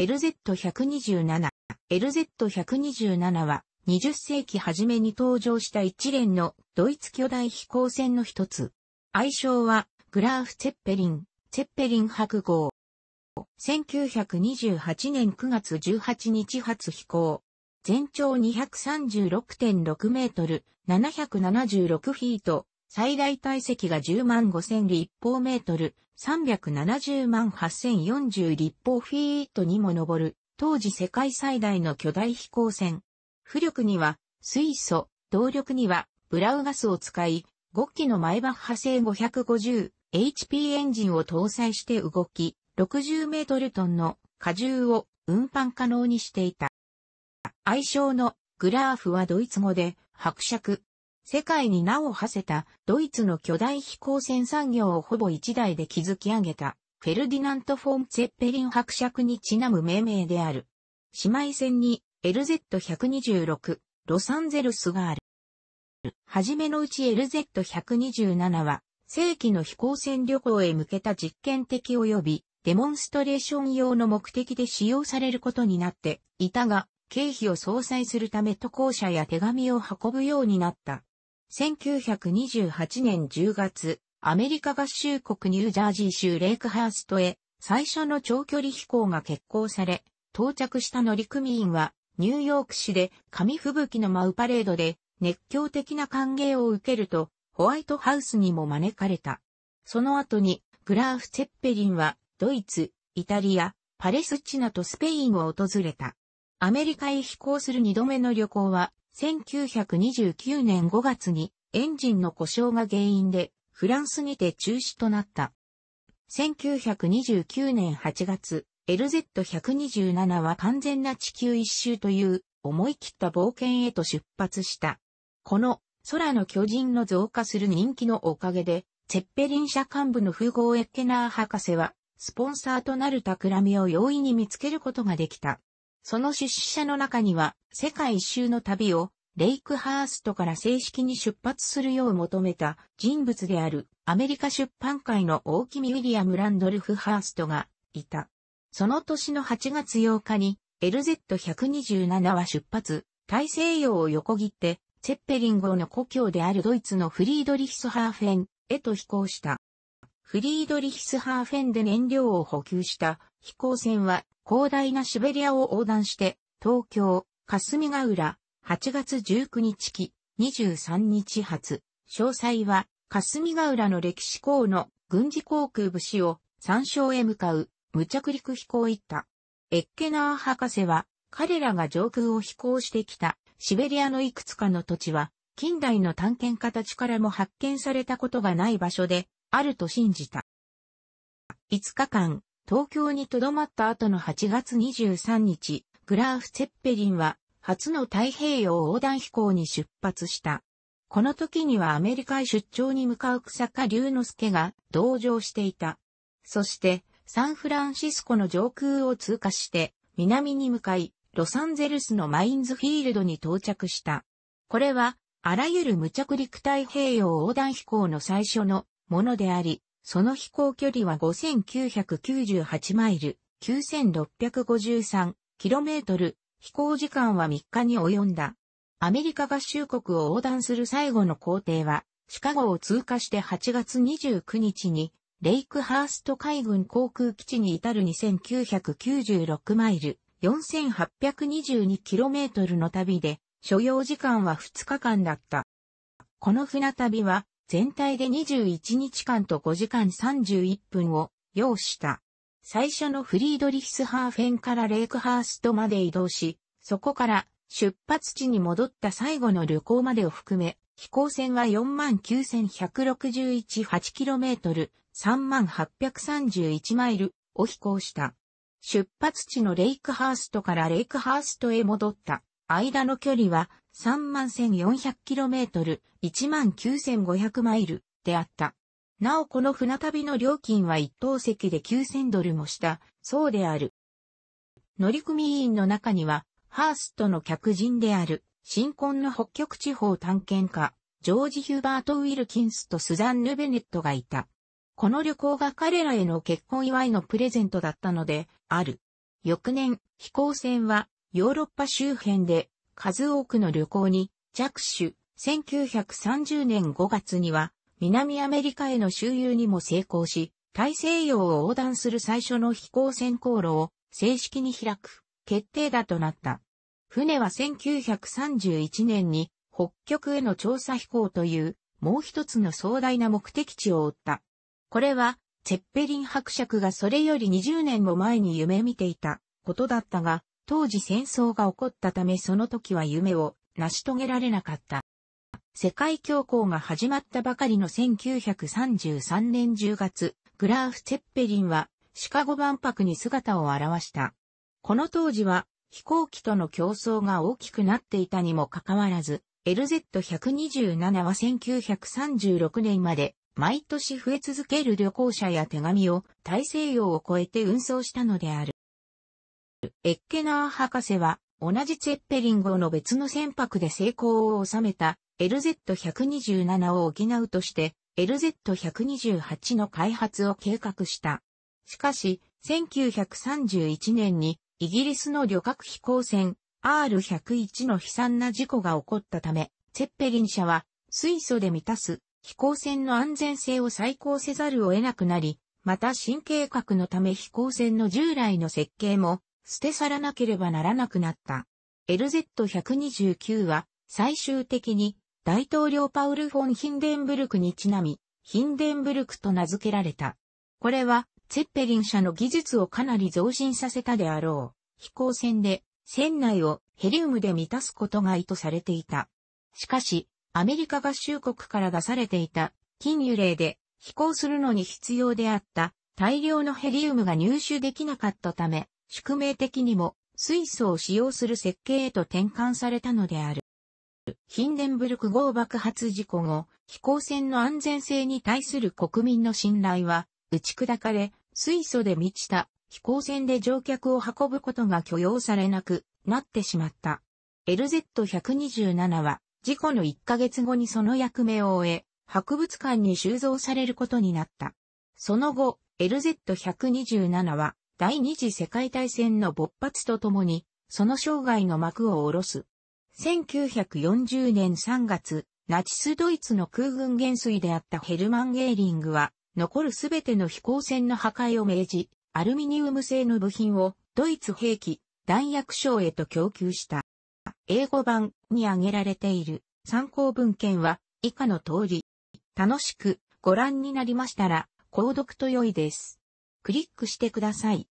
LZ127。LZ127 は20世紀初めに登場した一連のドイツ巨大飛行船の一つ。愛称はグラーフ・ツェッペリン、ツェッペリン白号。1928年9月18日発飛行。全長236.6メートル、776フィート、最大体積が10万5000立方メートル、370万8040立方フィートにも上る、当時世界最大の巨大飛行船。浮力には水素、動力にはブラウガスを使い、5機のマイバッハ製 550HP エンジンを搭載して動き、60メートルトンの荷重を運搬可能にしていた。愛称のグラーフはドイツ語で白尺。世界に名を馳せたドイツの巨大飛行船産業をほぼ一台で築き上げたフェルディナント・フォン・ツェッペリン伯爵にちなむ命名である。姉妹船に LZ126 ロサンゼルスがある。はじめのうち LZ127 は正規の飛行船旅行へ向けた実験的及びデモンストレーション用の目的で使用されることになっていたが、経費を総裁するため渡航者や手紙を運ぶようになった。1928年10月、アメリカ合衆国ニュージャージー州レイクハーストへ最初の長距離飛行が決行され、到着した乗組員はニューヨーク市で紙吹雪の舞うパレードで熱狂的な歓迎を受けるとホワイトハウスにも招かれた。その後にグラーフ・ツェッペリンはドイツ、イタリア、パレスチナとスペインを訪れた。アメリカへ飛行する二度目の旅行は1929年5月にエンジンの故障が原因でフランスにて中止となった。1929年8月、LZ127 は完全な地球一周という思い切った冒険へと出発した。この空の巨人の増加する人気のおかげで、セェッペリン社幹部の富豪エッケナー博士は、スポンサーとなる企みを容易に見つけることができた。その出資者の中には、世界一周の旅を、レイクハーストから正式に出発するよう求めた人物である、アメリカ出版界の大木ミウィリアム・ランドルフ・ハーストが、いた。その年の8月8日に、LZ127 は出発、大西洋を横切って、セェッペリン号の故郷であるドイツのフリードリヒスハーフェンへと飛行した。フリードリヒスハーフェンで燃料を補給した飛行船は広大なシベリアを横断して東京、霞ヶ浦、8月19日期、23日発。詳細は霞ヶ浦の歴史校の軍事航空武士を参照へ向かう無着陸飛行行った。エッケナー博士は彼らが上空を飛行してきたシベリアのいくつかの土地は近代の探検家たちからも発見されたことがない場所であると信じた。5日間、東京に留まった後の8月23日、グラーフ・ツェッペリンは初の太平洋横断飛行に出発した。この時にはアメリカへ出張に向かう草加龍之介が同乗していた。そして、サンフランシスコの上空を通過して、南に向かい、ロサンゼルスのマインズフィールドに到着した。これは、あらゆる無着陸太平洋横断飛行の最初のものであり、その飛行距離は5998マイル、9653キロメートル、飛行時間は3日に及んだ。アメリカ合衆国を横断する最後の工程は、シカゴを通過して8月29日に、レイクハースト海軍航空基地に至る2996マイル、4 8 2 2トルの旅で、所要時間は2日間だった。この船旅は、全体で21日間と5時間31分を要した。最初のフリードリヒスハーフェンからレイクハーストまで移動し、そこから出発地に戻った最後の旅行までを含め、飛行船は 49,161.8km、38,831マイルを飛行した。出発地のレイクハーストからレイクハーストへ戻った。間の距離は 31,400km、19,500マイルであった。なおこの船旅の料金は一等席で9000ドルもした、そうである。乗組員の中には、ハーストの客人である、新婚の北極地方探検家、ジョージ・ヒューバート・ウィルキンスとスザンヌ・ベネットがいた。この旅行が彼らへの結婚祝いのプレゼントだったので、ある。翌年、飛行船はヨーロッパ周辺で数多くの旅行に着手、1930年5月には南アメリカへの周遊にも成功し、大西洋を横断する最初の飛行船航路を正式に開く決定打となった。船は1931年に北極への調査飛行というもう一つの壮大な目的地を追った。これは、チェッペリン伯爵がそれより20年も前に夢見ていたことだったが、当時戦争が起こったためその時は夢を成し遂げられなかった。世界恐慌が始まったばかりの1933年10月、グラーフ・ツェッペリンはシカゴ万博に姿を現した。この当時は飛行機との競争が大きくなっていたにもかかわらず、LZ127 は1936年まで毎年増え続ける旅行者や手紙を大西洋を越えて運送したのである。エッケナー博士は、同じツェッペリン号の別の船舶で成功を収めた LZ127 を補うとして LZ128 の開発を計画した。しかし、1931年にイギリスの旅客飛行船 R101 の悲惨な事故が起こったため、ツェッペリン社は水素で満たす飛行船の安全性を再考せざるを得なくなり、また新計画のため飛行船の従来の設計も捨て去らなければならなくなった。LZ129 は最終的に大統領パウル・フォン・ヒンデンブルクにちなみ、ヒンデンブルクと名付けられた。これは、ツェッペリン社の技術をかなり増進させたであろう。飛行船で、船内をヘリウムで満たすことが意図されていた。しかし、アメリカ合衆国から出されていた、金油霊で飛行するのに必要であった大量のヘリウムが入手できなかったため、宿命的にも水素を使用する設計へと転換されたのである。ヒンデンブルク号爆発事故後、飛行船の安全性に対する国民の信頼は打ち砕かれ、水素で満ちた飛行船で乗客を運ぶことが許容されなくなってしまった。LZ127 は事故の1ヶ月後にその役目を終え、博物館に収蔵されることになった。その後、LZ127 は第二次世界大戦の勃発とともに、その生涯の幕を下ろす。1940年3月、ナチスドイツの空軍元帥であったヘルマン・ゲーリングは、残るすべての飛行船の破壊を命じ、アルミニウム製の部品をドイツ兵器、弾薬省へと供給した。英語版に挙げられている参考文献は以下の通り、楽しくご覧になりましたら、購読と良いです。クリックしてください。